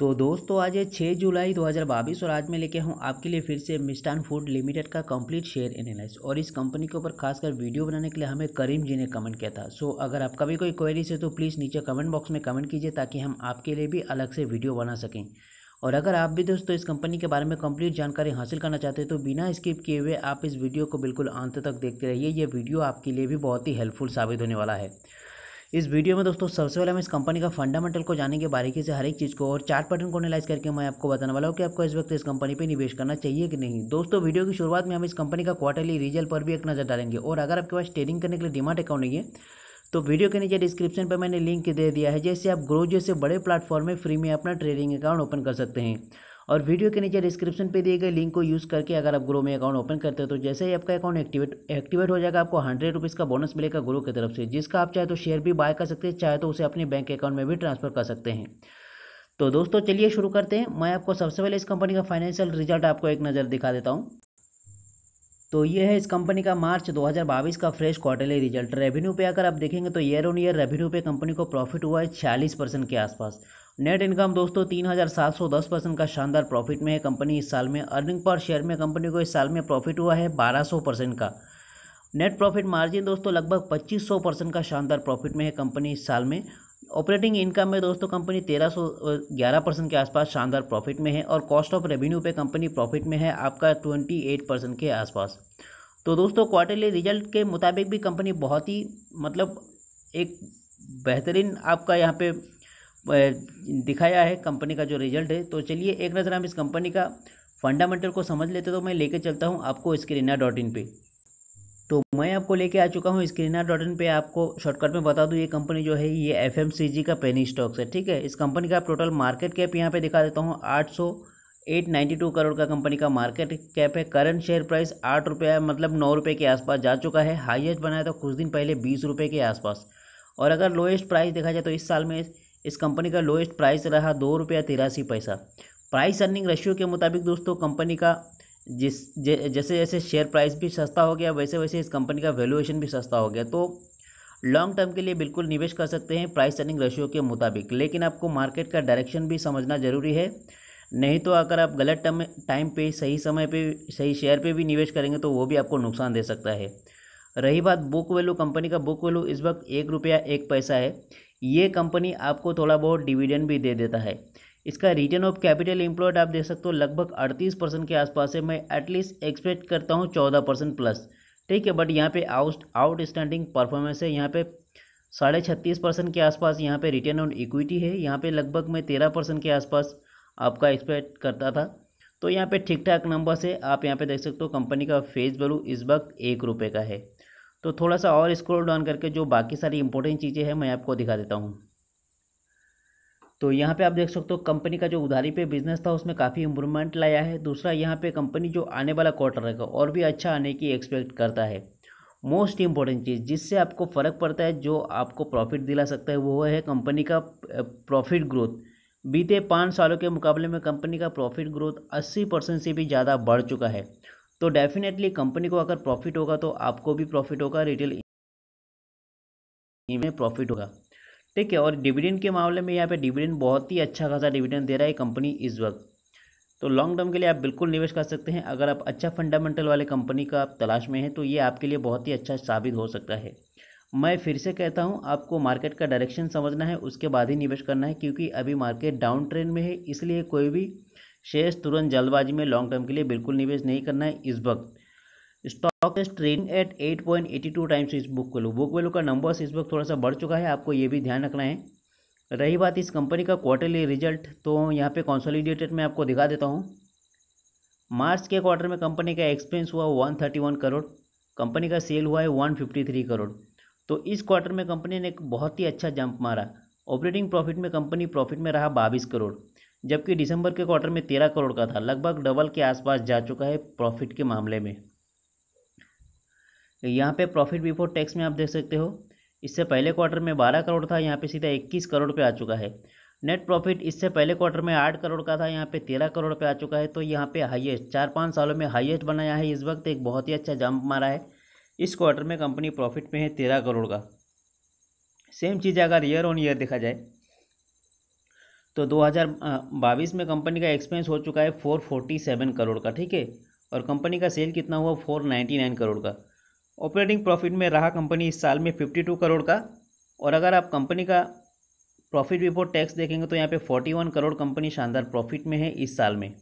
तो दोस्तों आज है छः जुलाई 2022 और आज मैं लेके हूँ आपके लिए फिर से मिस्टान फूड लिमिटेड का कंप्लीट शेयर एनालिस और इस कंपनी के ऊपर खासकर वीडियो बनाने के लिए हमें करीम जी ने कमेंट किया था सो अगर आपका भी कोई क्वेरी है तो प्लीज़ नीचे कमेंट बॉक्स में कमेंट कीजिए ताकि हम आपके लिए भी अलग से वीडियो बना सकें और अगर आप भी दोस्तों इस कंपनी के बारे में कंप्लीट जानकारी हासिल करना चाहते हैं तो बिना स्किप किए हुए आप इस वीडियो को बिल्कुल अंत तक देखते रहिए ये वीडियो आपके लिए भी बहुत ही हेल्पफुल साबित होने वाला है इस वीडियो में दोस्तों सबसे पहले हम इस कंपनी का फंडामेंटल को जानेंगे बारीकी से हर एक चीज़ को और चार्ट पैटर्न को एनालाइज करके मैं आपको बताने वाला हूँ कि आपको इस वक्त इस कंपनी पर निवेश करना चाहिए कि नहीं दोस्तों वीडियो की शुरुआत में हम इस कंपनी का क्वार्टरली रिजल्ट पर भी एक नज़र डालेंगे और अगर आपके पास ट्रेडिंग करने के लिए डिमांड अकाउंट नहीं है तो वीडियो के नीचे डिस्क्रिप्शन पर मैंने लिंक दे दिया है जैसे आप ग्रो जैसे बड़े प्लेटफॉर्म में फ्री में अपना ट्रेडिंग अकाउंट ओपन कर सकते हैं और वीडियो के नीचे डिस्क्रिप्शन पे दिए गए लिंक को यूज़ करके अगर आप ग्रो में अकाउंट ओपन करते हो तो जैसे ही आपका अकाउंट एक्टिवेट एक्टिवेट हो जाएगा आपको हंड्रेड रुपीज़ का बोनस मिलेगा ग्रो की तरफ से जिसका आप चाहे तो शेयर भी बाय कर सकते हैं चाहे तो उसे अपने बैंक अकाउंट में भी ट्रांसफर कर सकते हैं तो दोस्तों चलिए शुरू करते हैं मैं आपको सबसे पहले इस कंपनी का फाइनेंशियल रिजल्ट आपको एक नज़र दिखा देता हूँ तो ये है इस कंपनी का मार्च 2022 का फ्रेश क्वार्टरली रिजल्ट रेवेन्यू पे अगर आप देखेंगे तो ईयर ऑन ईयर रेवेन्यू पे कंपनी को प्रॉफिट हुआ है छियालीस परसेंट के आसपास नेट इनकम दोस्तों तीन हज़ार सात सौ दस परसेंट का शानदार प्रॉफिट में है कंपनी इस साल में अर्निंग पर शेयर में कंपनी को इस साल में प्रॉफिट हुआ है बारह सौ परसेंट का नेट प्रॉफिट मार्जिन दोस्तों लगभग पच्चीस सौ परसेंट का शानदार प्रॉफिट में है कंपनी इस साल में ऑपरेटिंग इनकम में दोस्तों कंपनी तेरह सौ ग्यारह परसेंट के आसपास शानदार प्रॉफिट में है और कॉस्ट ऑफ रेवेन्यू पे कंपनी प्रॉफिट में है आपका ट्वेंटी एट परसेंट के आसपास तो दोस्तों क्वार्टरली रिजल्ट के मुताबिक भी कंपनी बहुत ही मतलब एक बेहतरीन आपका यहाँ पे दिखाया है कंपनी का जो रिजल्ट है तो चलिए एक नज़र हम इस कंपनी का फंडामेंटल को समझ लेते तो मैं लेके चलता हूँ आपको स्क्रीना डॉट इन पर तो मैं आपको लेके आ चुका हूँ स्क्रीना डॉट इन पर आपको शॉर्टकट में बता दूँ ये कंपनी जो है ये एफ एम सी जी का पेनी स्टॉक्स है ठीक है इस कंपनी का टोटल मार्केट कैप यहाँ पे दिखा देता हूँ आठ सौ एट नाइन्टी टू करोड़ का कंपनी का मार्केट कैप है करंट शेयर प्राइस आठ रुपये मतलब नौ रुपये के आसपास जा चुका है हाईएस्ट बनाया था कुछ दिन पहले बीस रुपये के आसपास और अगर लोएस्ट प्राइस देखा जाए तो इस साल में इस कंपनी का लोएस्ट प्राइस रहा दो रुपया तिरासी पैसा प्राइस अर्निंग रेशियो के मुताबिक दोस्तों कंपनी का जिस जैसे जैसे शेयर प्राइस भी सस्ता हो गया वैसे वैसे इस कंपनी का वैल्यूएशन भी सस्ता हो गया तो लॉन्ग टर्म के लिए बिल्कुल निवेश कर सकते हैं प्राइस अर्निंग रेशियो के मुताबिक लेकिन आपको मार्केट का डायरेक्शन भी समझना ज़रूरी है नहीं तो अगर आप गलत टाइम टाइम पे सही समय पे सही शेयर पे भी निवेश करेंगे तो वो भी आपको नुकसान दे सकता है रही बात बुक वैल्यू कंपनी का बुक वैल्यू इस वक्त एक रुपया एक पैसा है ये कंपनी आपको थोड़ा बहुत डिविडेंड भी दे देता है इसका रिटर्न ऑफ कैपिटल इम्प्लॉयड आप देख सकते हो लगभग अड़तीस परसेंट के आसपास है मैं एटलीस्ट एक्सपेक्ट करता हूँ चौदह परसेंट प्लस ठीक है बट यहाँ पे आउट आउटस्टैंडिंग परफॉर्मेंस है यहाँ पे साढ़े छत्तीस परसेंट के आसपास यहाँ पे रिटर्न ऑन इक्विटी है यहाँ पे लगभग मैं तेरह परसेंट के आसपास आपका एक्सपेक्ट करता था तो यहाँ पर ठीक ठाक नंबर से आप यहाँ पर देख सकते हो कंपनी का फेस वैल्यू इस वक्त एक रुपये का है तो थोड़ा सा और स्क्रॉल डाउन करके जो बाकी सारी इंपॉर्टेंट चीज़ें हैं मैं आपको दिखा देता हूँ तो यहाँ पे आप देख सकते हो कंपनी का जो उधारी पे बिजनेस था उसमें काफ़ी इम्प्रूवमेंट लाया है दूसरा यहाँ पे कंपनी जो आने वाला क्वार्टर रहेगा और भी अच्छा आने की एक्सपेक्ट करता है मोस्ट इम्पॉर्टेंट चीज़ जिससे आपको फ़र्क पड़ता है जो आपको प्रॉफिट दिला सकता है वो है कंपनी का प्रॉफिट ग्रोथ बीते पाँच सालों के मुकाबले में कंपनी का प्रॉफिट ग्रोथ अस्सी परसेंट से भी ज़्यादा बढ़ चुका है तो डेफिनेटली कंपनी को अगर प्रॉफिट होगा तो आपको भी प्रॉफिट होगा रिटेल में प्रॉफिट होगा ठीक है और डिविडेंड के मामले में यहाँ पे डिविडेंड बहुत ही अच्छा खासा डिविडेंड दे रहा है कंपनी इस वक्त तो लॉन्ग टर्म के लिए आप बिल्कुल निवेश कर सकते हैं अगर आप अच्छा फंडामेंटल वाले कंपनी का आप तलाश में हैं तो ये आपके लिए बहुत ही अच्छा साबित हो सकता है मैं फिर से कहता हूं आपको मार्केट का डायरेक्शन समझना है उसके बाद ही निवेश करना है क्योंकि अभी मार्केट डाउन ट्रेंड में है इसलिए कोई भी शेयर तुरंत जल्दबाजी में लॉन्ग टर्म के लिए बिल्कुल निवेश नहीं करना है इस वक्त stock trading at eight point eighty two times इस बुक वैल्यू बुक वैल्यू का नंबर इस वक्त थोड़ा सा बढ़ चुका है आपको ये भी ध्यान रखना है रही बात इस कंपनी का क्वार्टरली रिजल्ट तो यहाँ पे कॉन्सोलिडेटेड मैं आपको दिखा देता हूँ मार्च के क्वार्टर में कंपनी का एक्सपेंस हुआ वन करोड़ कंपनी का सेल हुआ है वन करोड़ तो इस क्वार्टर में कंपनी ने एक बहुत ही अच्छा जंप मारा ऑपरेटिंग प्रॉफिट में कंपनी प्रॉफिट में रहा बाईस करोड़ जबकि दिसंबर के क्वार्टर में तेरह करोड़ का था लगभग डबल के आसपास जा चुका है प्रॉफिट के मामले में यहाँ पे प्रॉफिट बिफोर टैक्स में आप देख सकते हो इससे पहले क्वार्टर में बारह करोड़ था यहाँ पे सीधा इक्कीस करोड़ पे आ चुका है नेट प्रॉफिट इससे पहले क्वार्टर में आठ करोड़ का था यहाँ पे तेरह करोड़ पे आ चुका है तो यहाँ पे हाईएस्ट चार पाँच सालों में हाईएस्ट बनाया है इस वक्त एक बहुत ही अच्छा जंप मारा है इस क्वार्टर में कंपनी प्रॉफिट में है तेरह करोड़ का सेम चीज़ अगर ईयर ऑन ईयर देखा जाए तो दो हज़ार में कंपनी का एक्सपेंस हो चुका है फोर फोर्टी सेवन करोड़ का ठीक है और कंपनी का सेल कितना हुआ फोर नाइन्टी नाइन करोड़ का ऑपरेटिंग प्रॉफिट में रहा कंपनी इस साल में फिफ्टी टू करोड़ का और अगर आप कंपनी का प्रॉफिट बिफोर टैक्स देखेंगे तो यहाँ पे फोर्टी वन करोड़ कंपनी शानदार प्रॉफिट में है इस साल में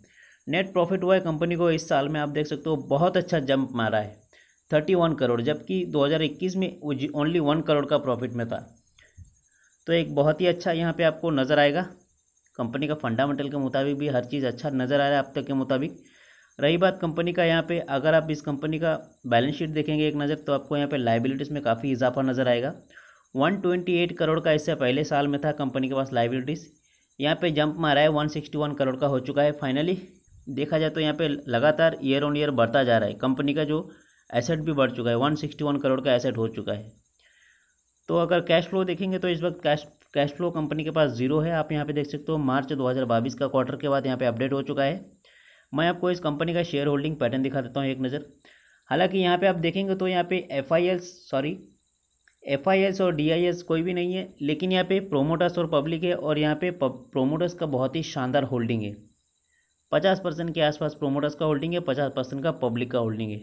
नेट प्रॉफिट हुआ है कंपनी को इस साल में आप देख सकते हो बहुत अच्छा जंप मारा है थर्टी वन करोड़ जबकि 2021 में ओनली वन करोड़ का प्रॉफिट में था तो एक बहुत ही अच्छा यहाँ पे आपको नज़र आएगा कंपनी का फंडामेंटल के मुताबिक भी हर चीज़ अच्छा नज़र आ रहा है आप तक के मुताबिक रही बात कंपनी का यहाँ पे अगर आप इस कंपनी का बैलेंस शीट देखेंगे एक नज़र तो आपको यहाँ पे लाइबिलिटीज़ में काफ़ी इजाफा नज़र आएगा 128 करोड़ का इससे पहले साल में था कंपनी के पास लाइबिलिटीज़ यहाँ पे जंप मारा है 161 करोड़ का हो चुका है फाइनली देखा जाए तो यहाँ पे लगातार ईयर ऑन ईयर बढ़ता जा रहा है कंपनी का जो एसेट भी बढ़ चुका है वन सिक्सटी वन करोड़ का एसेट हो चुका है तो अगर कैश फ्लो देखेंगे तो इस वक्त कैश कैश फ्लो कंपनी के पास जीरो है आप यहाँ पे देख सकते हो मार्च बाईस का क्वार्टर के बाद यहाँ पे अपडेट हो चुका है मैं आपको इस कंपनी का शेयर होल्डिंग पैटर्न दिखा देता हूँ एक नज़र हालांकि यहाँ पे आप देखेंगे तो यहाँ पे एफ सॉरी एफ और डी कोई भी नहीं है लेकिन यहाँ पे प्रोमोटर्स और पब्लिक है और यहाँ पे प्रोमोटर्स का बहुत ही शानदार होल्डिंग है पचास परसेंट के आसपास प्रोमोटर्स का होल्डिंग है पचास परसेंट का पब्लिक का होल्डिंग है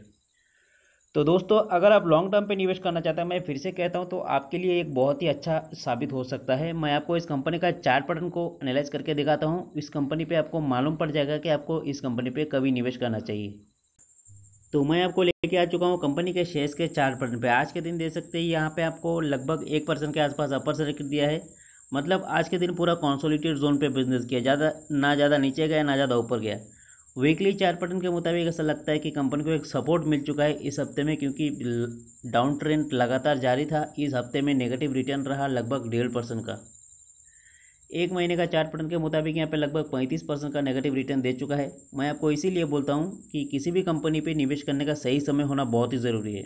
तो दोस्तों अगर आप लॉन्ग टर्म पे निवेश करना चाहते हैं मैं फिर से कहता हूं तो आपके लिए एक बहुत ही अच्छा साबित हो सकता है मैं आपको इस कंपनी का चार्ट पैटर्न को एनालाइज करके दिखाता हूं इस कंपनी पे आपको मालूम पड़ जाएगा कि आपको इस कंपनी पे कभी निवेश करना चाहिए तो मैं आपको लेके आ चुका हूँ कंपनी के शेयर्स के चार्ट पैटर्न पर आज के दिन दे सकते हैं यहाँ पर आपको लगभग एक परसेंट के आसपास अपर सर्किट दिया है मतलब आज के दिन पूरा कॉन्सोलिटेड जोन पर बिजनेस किया ज़्यादा ना ज़्यादा नीचे गया ना ज़्यादा ऊपर गया वीकली पटन के मुताबिक ऐसा लगता है कि कंपनी को एक सपोर्ट मिल चुका है इस हफ्ते में क्योंकि डाउन ट्रेंड लगातार जारी था इस हफ्ते में नेगेटिव रिटर्न रहा लगभग डेढ़ परसेंट का एक महीने का चार पटन के मुताबिक यहाँ पे लगभग पैंतीस परसेंट का नेगेटिव रिटर्न दे चुका है मैं आपको इसीलिए बोलता हूँ कि किसी भी कंपनी पर निवेश करने का सही समय होना बहुत ही ज़रूरी है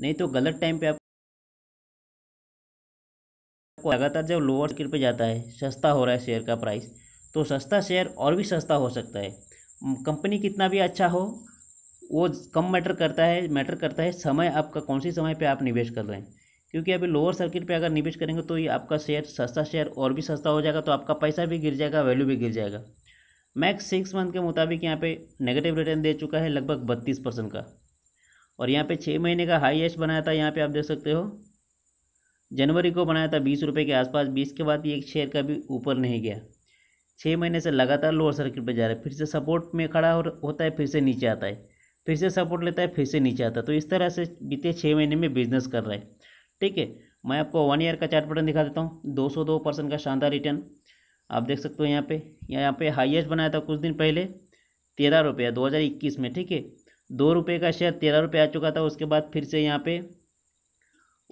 नहीं तो गलत टाइम पर आपको लगातार जब लोअर स्किल पर जाता है सस्ता हो रहा है शेयर का प्राइस तो सस्ता शेयर और भी सस्ता हो सकता है कंपनी कितना भी अच्छा हो वो कम मैटर करता है मैटर करता है समय आपका कौन सी समय पे आप निवेश कर रहे हैं क्योंकि अभी लोअर सर्किट पे अगर निवेश करेंगे तो ये आपका शेयर सस्ता शेयर और भी सस्ता हो जाएगा तो आपका पैसा भी गिर जाएगा वैल्यू भी गिर जाएगा मैक्स सिक्स मंथ के मुताबिक यहाँ पे नेगेटिव रिटर्न दे चुका है लगभग बत्तीस परसेंट का और यहाँ पे छः महीने का हाईएस्ट बनाया था यहाँ पे आप देख सकते हो जनवरी को बनाया था बीस रुपये के आसपास बीस के बाद ये एक शेयर का भी ऊपर नहीं गया छः महीने से लगातार लोअर सर्किट पर जा रहा है फिर से सपोर्ट में खड़ा हो, होता है फिर से नीचे आता है फिर से सपोर्ट लेता है फिर से नीचे आता है तो इस तरह से बीते छः महीने में बिजनेस कर रहा है ठीक है मैं आपको वन ईयर का चार्ट पैटर्न दिखा देता हूँ दो सौ दो परसेंट का शानदार रिटर्न आप देख सकते हो यहाँ पे यहाँ पे हाईएस्ट बनाया था कुछ दिन पहले तेरह रुपये दो हज़ार इक्कीस में ठीक है दो रुपये का शेयर तेरह रुपये आ चुका था उसके बाद फिर से यहाँ पे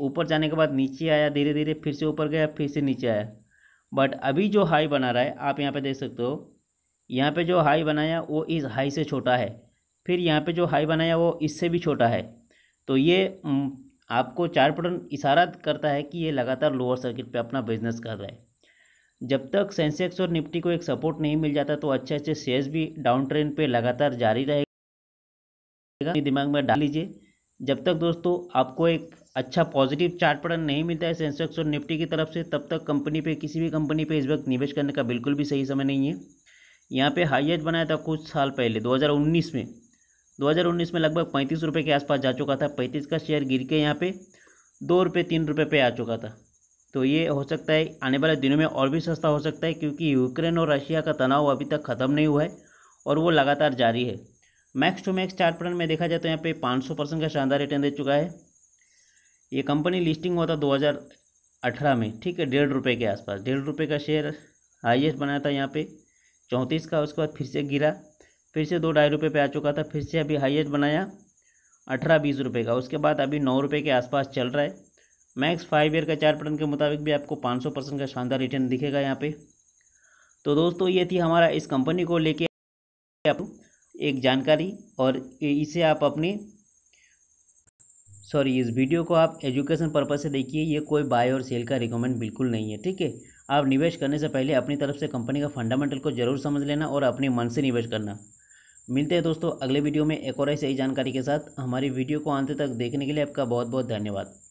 ऊपर जाने के बाद नीचे आया धीरे धीरे फिर से ऊपर गया फिर से नीचे आया बट अभी जो हाई बना रहा है आप यहाँ पे देख सकते हो यहाँ पे जो हाई बनाया वो इस हाई से छोटा है फिर यहाँ पे जो हाई बनाया वो इससे भी छोटा है तो ये आपको चार पटन इशारा करता है कि ये लगातार लोअर सर्किट पे अपना बिजनेस कर रहा है जब तक सेंसेक्स और निफ्टी को एक सपोर्ट नहीं मिल जाता तो अच्छे अच्छे शेयर्स भी डाउन ट्रेंड पर लगातार जारी रहेगा दिमाग में डाल लीजिए जब तक दोस्तों आपको एक अच्छा पॉजिटिव चार्ट पैटर्न नहीं मिलता है सेंसेक्स और निफ्टी की तरफ से तब तक कंपनी पे किसी भी कंपनी पे इस वक्त निवेश करने का बिल्कुल भी सही समय नहीं है यहाँ पे हाइएस्ट बनाया था कुछ साल पहले 2019 में 2019 में लगभग पैंतीस रुपये के आसपास जा चुका था पैंतीस का शेयर गिर के यहाँ पे दो रुपये तीन रुपये पे आ चुका था तो ये हो सकता है आने वाले दिनों में और भी सस्ता हो सकता है क्योंकि यूक्रेन और रशिया का तनाव अभी तक ख़त्म नहीं हुआ है और वो लगातार जारी है max to max chart pattern में देखा जाए तो यहाँ पे सौ परसेंट का शानदार रिटर्न दे चुका है ये कंपनी लिस्टिंग हुआ था 2018 में ठीक है डेढ़ रुपये के आसपास डेढ़ रुपये का शेयर हाईएस्ट बनाया था यहाँ पे चौंतीस का उसके बाद फिर से गिरा फिर से दो ढाई रुपये पे आ चुका था फिर से अभी हाईएस्ट बनाया अठारह बीस रुपये का उसके बाद अभी नौ रुपये के आसपास चल रहा है मैक्स फाइव ईयर का चार पैटर्न के मुताबिक भी आपको पाँच सौ परसेंट का शानदार रिटर्न दिखेगा यहाँ पे तो दोस्तों ये थी हमारा इस कंपनी को लेके आप एक जानकारी और इसे आप अपनी सॉरी इस वीडियो को आप एजुकेशन पर्पज़ से देखिए ये कोई बाय और सेल का रिकमेंड बिल्कुल नहीं है ठीक है आप निवेश करने से पहले अपनी तरफ से कंपनी का फंडामेंटल को जरूर समझ लेना और अपने मन से निवेश करना मिलते हैं दोस्तों अगले वीडियो में एक और ऐसी जानकारी के साथ हमारी वीडियो को अंत तक देखने के लिए आपका बहुत बहुत धन्यवाद